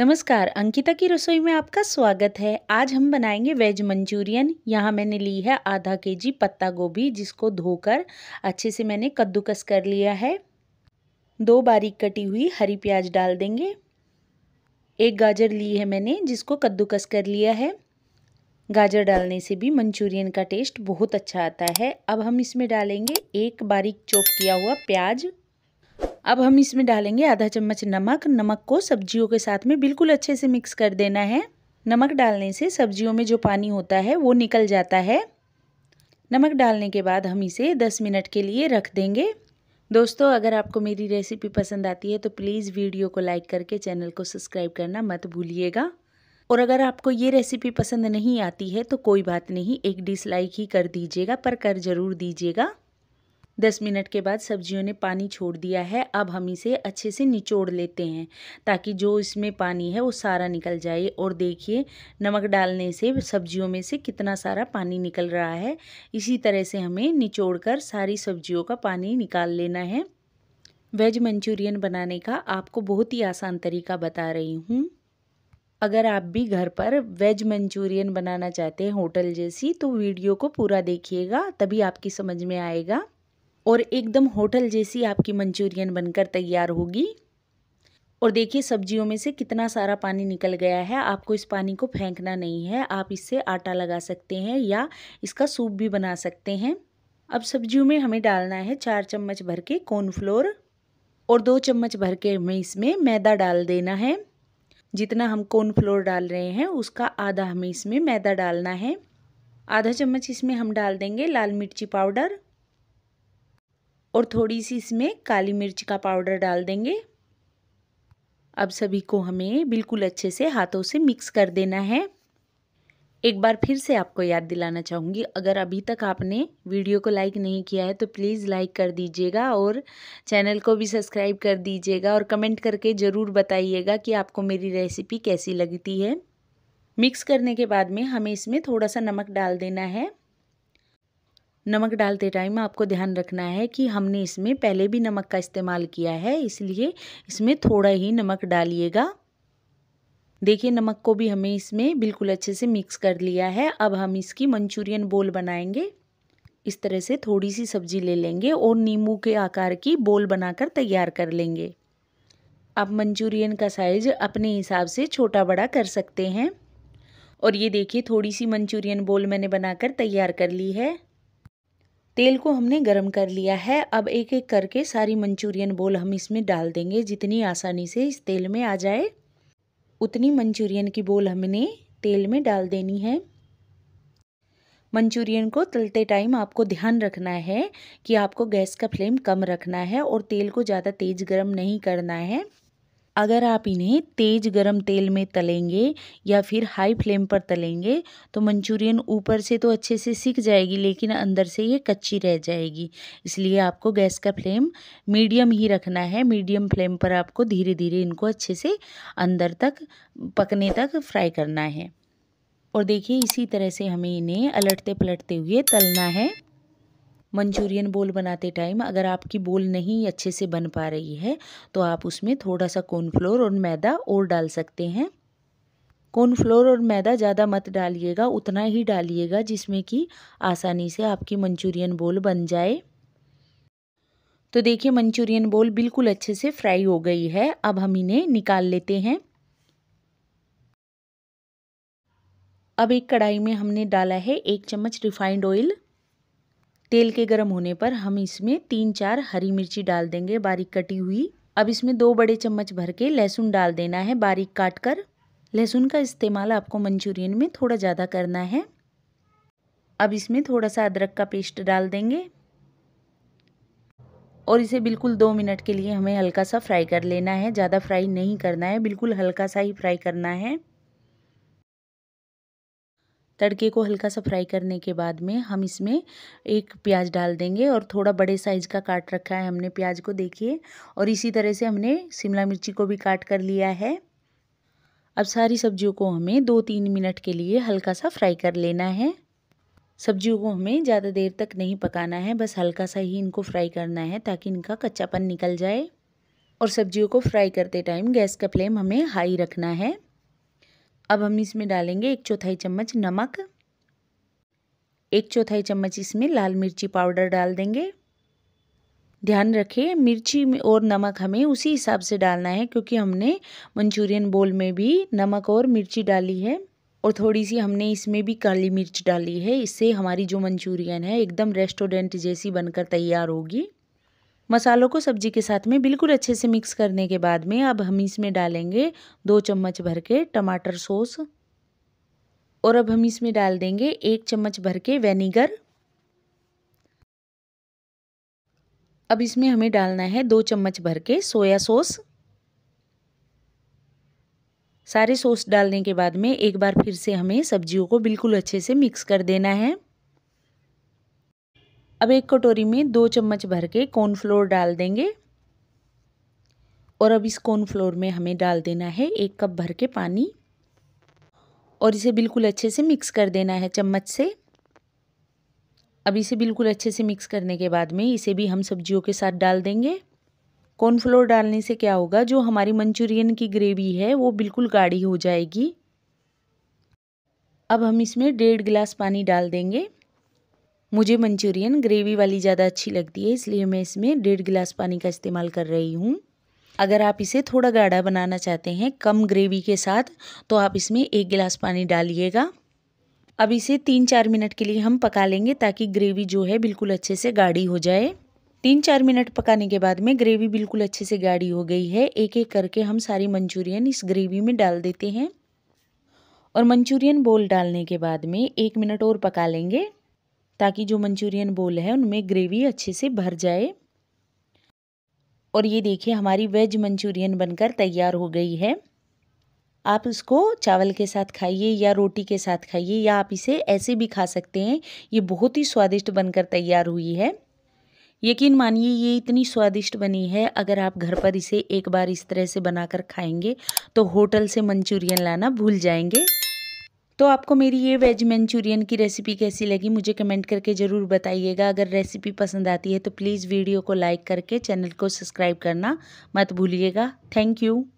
नमस्कार अंकिता की रसोई में आपका स्वागत है आज हम बनाएंगे वेज मंचूरियन यहाँ मैंने ली है आधा के जी पत्ता गोभी जिसको धोकर अच्छे से मैंने कद्दूकस कर लिया है दो बारीक कटी हुई हरी प्याज डाल देंगे एक गाजर ली है मैंने जिसको कद्दूकस कर लिया है गाजर डालने से भी मंचूरियन का टेस्ट बहुत अच्छा आता है अब हम इसमें डालेंगे एक बारीक चौक किया हुआ प्याज अब हम इसमें डालेंगे आधा चम्मच नमक नमक को सब्जियों के साथ में बिल्कुल अच्छे से मिक्स कर देना है नमक डालने से सब्जियों में जो पानी होता है वो निकल जाता है नमक डालने के बाद हम इसे 10 मिनट के लिए रख देंगे दोस्तों अगर आपको मेरी रेसिपी पसंद आती है तो प्लीज़ वीडियो को लाइक करके चैनल को सब्सक्राइब करना मत भूलिएगा और अगर आपको ये रेसिपी पसंद नहीं आती है तो कोई बात नहीं एक डिसलाइक ही कर दीजिएगा पर कर ज़रूर दीजिएगा दस मिनट के बाद सब्जियों ने पानी छोड़ दिया है अब हम इसे अच्छे से निचोड़ लेते हैं ताकि जो इसमें पानी है वो सारा निकल जाए और देखिए नमक डालने से सब्जियों में से कितना सारा पानी निकल रहा है इसी तरह से हमें निचोड़ कर सारी सब्जियों का पानी निकाल लेना है वेज मंचूरियन बनाने का आपको बहुत ही आसान तरीका बता रही हूँ अगर आप भी घर पर वेज मंचूरियन बनाना चाहते हैं होटल जैसी तो वीडियो को पूरा देखिएगा तभी आपकी समझ में आएगा और एकदम होटल जैसी आपकी मंचूरियन बनकर तैयार होगी और देखिए सब्जियों में से कितना सारा पानी निकल गया है आपको इस पानी को फेंकना नहीं है आप इससे आटा लगा सकते हैं या इसका सूप भी बना सकते हैं अब सब्जियों में हमें डालना है चार चम्मच भर के कॉर्नफ्लोर और दो चम्मच भर के हमें इसमें मैदा डाल देना है जितना हम कॉर्नफ्लोर डाल रहे हैं उसका आधा हमें इसमें मैदा डालना है आधा चम्मच इसमें हम डाल देंगे लाल मिर्ची पाउडर और थोड़ी सी इसमें काली मिर्च का पाउडर डाल देंगे अब सभी को हमें बिल्कुल अच्छे से हाथों से मिक्स कर देना है एक बार फिर से आपको याद दिलाना चाहूँगी अगर अभी तक आपने वीडियो को लाइक नहीं किया है तो प्लीज़ लाइक कर दीजिएगा और चैनल को भी सब्सक्राइब कर दीजिएगा और कमेंट करके ज़रूर बताइएगा कि आपको मेरी रेसिपी कैसी लगती है मिक्स करने के बाद में हमें इसमें थोड़ा सा नमक डाल देना है नमक डालते टाइम आपको ध्यान रखना है कि हमने इसमें पहले भी नमक का इस्तेमाल किया है इसलिए इसमें थोड़ा ही नमक डालिएगा देखिए नमक को भी हमें इसमें बिल्कुल अच्छे से मिक्स कर लिया है अब हम इसकी मंचूरियन बोल बनाएंगे इस तरह से थोड़ी सी सब्जी ले लेंगे और नींबू के आकार की बोल बनाकर तैयार कर लेंगे आप मंचूरियन का साइज अपने हिसाब से छोटा बड़ा कर सकते हैं और ये देखिए थोड़ी सी मंचूरियन बोल मैंने बनाकर तैयार कर ली है तेल को हमने गरम कर लिया है अब एक एक करके सारी मंचूरियन बोल हम इसमें डाल देंगे जितनी आसानी से इस तेल में आ जाए उतनी मंचूरियन की बोल हमने तेल में डाल देनी है मंचूरियन को तलते टाइम आपको ध्यान रखना है कि आपको गैस का फ्लेम कम रखना है और तेल को ज़्यादा तेज़ गर्म नहीं करना है अगर आप इन्हें तेज़ गरम तेल में तलेंगे या फिर हाई फ्लेम पर तलेंगे तो मंचूरियन ऊपर से तो अच्छे से सीख जाएगी लेकिन अंदर से ये कच्ची रह जाएगी इसलिए आपको गैस का फ्लेम मीडियम ही रखना है मीडियम फ्लेम पर आपको धीरे धीरे इनको अच्छे से अंदर तक पकने तक फ्राई करना है और देखिए इसी तरह से हमें इन्हें अलटते पलटते हुए तलना है मंचूरियन बोल बनाते टाइम अगर आपकी बोल नहीं अच्छे से बन पा रही है तो आप उसमें थोड़ा सा कॉर्नफ्लोर और मैदा और डाल सकते हैं कॉर्नफ्लोर और मैदा ज़्यादा मत डालिएगा उतना ही डालिएगा जिसमें कि आसानी से आपकी मंचूरियन बोल बन जाए तो देखिए मंचूरियन बोल बिल्कुल अच्छे से फ्राई हो गई है अब हम इन्हें निकाल लेते हैं अब एक कढ़ाई में हमने डाला है एक चम्मच रिफाइंड ऑयल तेल के गर्म होने पर हम इसमें तीन चार हरी मिर्ची डाल देंगे बारीक कटी हुई अब इसमें दो बड़े चम्मच भर के लहसुन डाल देना है बारीक काट कर लहसुन का इस्तेमाल आपको मंचूरियन में थोड़ा ज़्यादा करना है अब इसमें थोड़ा सा अदरक का पेस्ट डाल देंगे और इसे बिल्कुल दो मिनट के लिए हमें हल्का सा फ्राई कर लेना है ज़्यादा फ्राई नहीं करना है बिल्कुल हल्का सा ही फ्राई करना है तड़के को हल्का सा फ्राई करने के बाद में हम इसमें एक प्याज डाल देंगे और थोड़ा बड़े साइज का काट रखा है हमने प्याज को देखिए और इसी तरह से हमने शिमला मिर्ची को भी काट कर लिया है अब सारी सब्जियों को हमें दो तीन मिनट के लिए हल्का सा फ्राई कर लेना है सब्जियों को हमें ज़्यादा देर तक नहीं पकाना है बस हल्का सा ही इनको फ्राई करना है ताकि इनका कच्चापन निकल जाए और सब्जियों को फ्राई करते टाइम गैस का फ्लेम हमें हाई रखना है अब हम इसमें डालेंगे एक चौथाई चम्मच नमक एक चौथाई चम्मच इसमें लाल मिर्ची पाउडर डाल देंगे ध्यान रखें मिर्ची और नमक हमें उसी हिसाब से डालना है क्योंकि हमने मंचूरियन बोल में भी नमक और मिर्ची डाली है और थोड़ी सी हमने इसमें भी काली मिर्च डाली है इससे हमारी जो मंचूरियन है एकदम रेस्टोरेंट जैसी बनकर तैयार होगी मसालों को सब्जी के साथ में बिल्कुल अच्छे से मिक्स करने के बाद में अब हम इसमें डालेंगे दो चम्मच भर के टमाटर सॉस और अब हम इसमें डाल देंगे एक चम्मच भर के वेनीगर अब इसमें हमें डालना है दो चम्मच भर के सोया सॉस सारे सॉस डालने के बाद में एक बार फिर से हमें सब्जियों को बिल्कुल अच्छे से मिक्स कर देना है अब एक कटोरी में दो चम्मच भर के कॉर्नफ्लोर डाल देंगे और अब इस कॉर्नफ्लोर में हमें डाल देना है एक कप भर के पानी और इसे बिल्कुल अच्छे से मिक्स कर देना है चम्मच से अब इसे बिल्कुल अच्छे से मिक्स करने के बाद में इसे भी हम सब्जियों के साथ डाल देंगे कॉर्नफ्लोर डालने से क्या होगा जो हमारी मंचूरियन की ग्रेवी है वो बिल्कुल गाढ़ी हो जाएगी अब हम इसमें डेढ़ गिलास पानी डाल देंगे मुझे मंचूरियन ग्रेवी वाली ज़्यादा अच्छी लगती है इसलिए मैं इसमें डेढ़ गिलास पानी का इस्तेमाल कर रही हूँ अगर आप इसे थोड़ा गाढ़ा बनाना चाहते हैं कम ग्रेवी के साथ तो आप इसमें एक गिलास पानी डालिएगा अब इसे तीन चार मिनट के लिए हम पका लेंगे ताकि ग्रेवी जो है बिल्कुल अच्छे से गाढ़ी हो जाए तीन चार मिनट पकाने के बाद में ग्रेवी बिल्कुल अच्छे से गाढ़ी हो गई है एक एक करके हम सारी मंचूरियन इस ग्रेवी में डाल देते हैं और मंचूरियन बोल डालने के बाद में एक मिनट और पका लेंगे ताकि जो मंचूरियन बोल है उनमें ग्रेवी अच्छे से भर जाए और ये देखिए हमारी वेज मंचूरियन बनकर तैयार हो गई है आप इसको चावल के साथ खाइए या रोटी के साथ खाइए या आप इसे ऐसे भी खा सकते हैं ये बहुत ही स्वादिष्ट बनकर तैयार हुई है यकीन मानिए ये इतनी स्वादिष्ट बनी है अगर आप घर पर इसे एक बार इस तरह से बनाकर खाएंगे तो होटल से मंचूरियन लाना भूल जाएंगे तो आपको मेरी ये वेज मंचूरियन की रेसिपी कैसी लगी मुझे कमेंट करके ज़रूर बताइएगा अगर रेसिपी पसंद आती है तो प्लीज़ वीडियो को लाइक करके चैनल को सब्सक्राइब करना मत भूलिएगा थैंक यू